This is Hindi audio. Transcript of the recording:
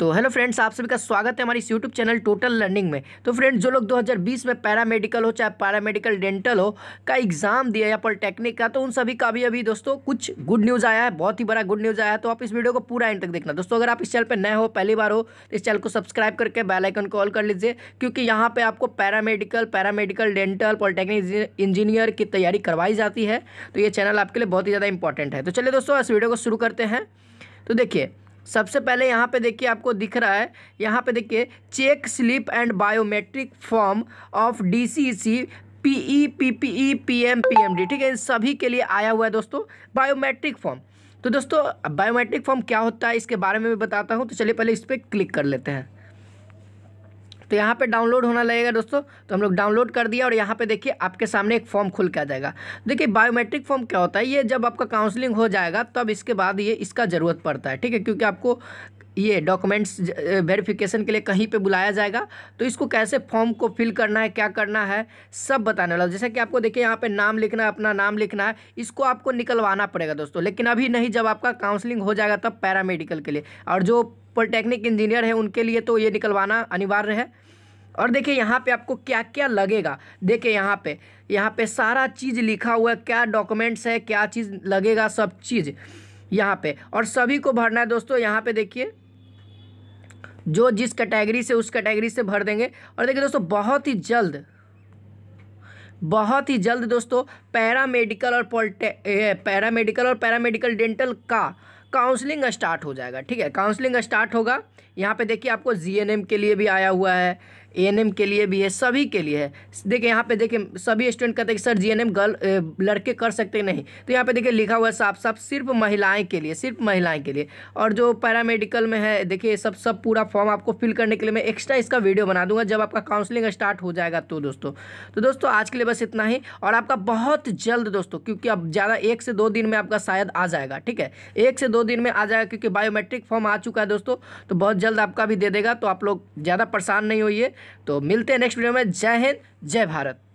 तो हेलो फ्रेंड्स आप सभी का स्वागत है हमारी इस यूट्यूब चैनल टोटल लर्निंग में तो फ्रेंड्स जो लोग 2020 में पैरामेडिकल हो चाहे पैरामेडिकल डेंटल हो का एग्ज़ाम दिया या पॉलिटेक्निक का तो उन सभी का भी अभी दोस्तों कुछ गुड न्यूज़ आया है बहुत ही बड़ा गुड न्यूज़ आया है तो आप इस वीडियो को पूरा एंड तक देखना दोस्तों अगर आप इस चैनल पर नए हो पहली बार हो तो इस चैनल को सब्सक्राइब करके बेलाइकन कॉल कर लीजिए क्योंकि यहाँ पर आपको paramedical paramedical dental polytechnic engineer की तैयारी करवाई जाती है तो ये चैनल आपके लिए बहुत ही ज़्यादा इंपॉर्टेंट है तो चलिए दोस्तों इस वीडियो को शुरू करते हैं तो देखिए सबसे पहले यहाँ पे देखिए आपको दिख रहा है यहाँ पे देखिए check slip and biometric form of DCC PE PPE PM PMD ठीक है इन सभी के लिए आया हुआ है दोस्तों बायोमेट्रिक फॉर्म तो दोस्तों बायोमेट्रिक फॉर्म क्या होता है इसके बारे में भी बताता हूँ तो चलिए पहले इस पर क्लिक कर लेते हैं तो यहाँ पे डाउनलोड होना लगेगा दोस्तों तो हम लोग डाउनलोड कर दिया और यहाँ पे देखिए आपके सामने एक फॉर्म खुल के आ जाएगा देखिए बायोमेट्रिक फॉर्म क्या होता है ये जब आपका काउंसलिंग हो जाएगा तब इसके बाद ये इसका ज़रूरत पड़ता है ठीक है क्योंकि आपको ये डॉक्यूमेंट्स वेरिफिकेशन के लिए कहीं पे बुलाया जाएगा तो इसको कैसे फॉर्म को फिल करना है क्या करना है सब बताने वाला जैसे कि आपको देखिए यहाँ पे नाम लिखना है अपना नाम लिखना है इसको आपको निकलवाना पड़ेगा दोस्तों लेकिन अभी नहीं जब आपका काउंसलिंग हो जाएगा तब पैरामेडिकल के लिए और जो पॉलिटेक्निक इंजीनियर है उनके लिए तो ये निकलवाना अनिवार्य है और देखिए यहाँ पे आपको क्या क्या लगेगा देखिए यहाँ पे यहाँ पे सारा चीज़ लिखा हुआ है क्या डॉक्यूमेंट्स है क्या चीज़ लगेगा सब चीज़ यहाँ पे और सभी को भरना है दोस्तों यहाँ पे देखिए जो जिस कैटेगरी से उस कैटेगरी से भर देंगे और देखिए दोस्तों बहुत ही जल्द बहुत ही जल्द दोस्तों पैरामेडिकल और पोल्टे पैरामेडिकल और पैरामेडिकल डेंटल का काउंसलिंग स्टार्ट हो जाएगा ठीक है काउंसलिंग स्टार्ट होगा यहाँ पे देखिए आपको जी के लिए भी आया हुआ है ए के लिए भी है सभी के लिए है देखिए यहाँ पे देखिए सभी स्टूडेंट कहते हैं कि सर जी गर्ल लड़के कर सकते नहीं तो यहाँ पे देखिए लिखा हुआ है साफ साफ सिर्फ महिलाएं के लिए सिर्फ महिलाएं के लिए और जो पैरामेडिकल में है देखिए सब सब पूरा फॉर्म आपको फिल करने के लिए मैं एक्स्ट्रा इसका वीडियो बना दूंगा जब आपका काउंसलिंग स्टार्ट हो जाएगा तो दोस्तों तो दोस्तों आज के लिए बस इतना ही और आपका बहुत जल्द दोस्तों क्योंकि अब ज़्यादा एक से दो दिन में आपका शायद आ जाएगा ठीक है एक से दो दो दिन में आ जाएगा क्योंकि बायोमेट्रिक फॉर्म आ चुका है दोस्तों तो बहुत जल्द आपका भी दे देगा तो आप लोग ज़्यादा परेशान नहीं होइए तो मिलते हैं नेक्स्ट वीडियो में जय हिंद जय भारत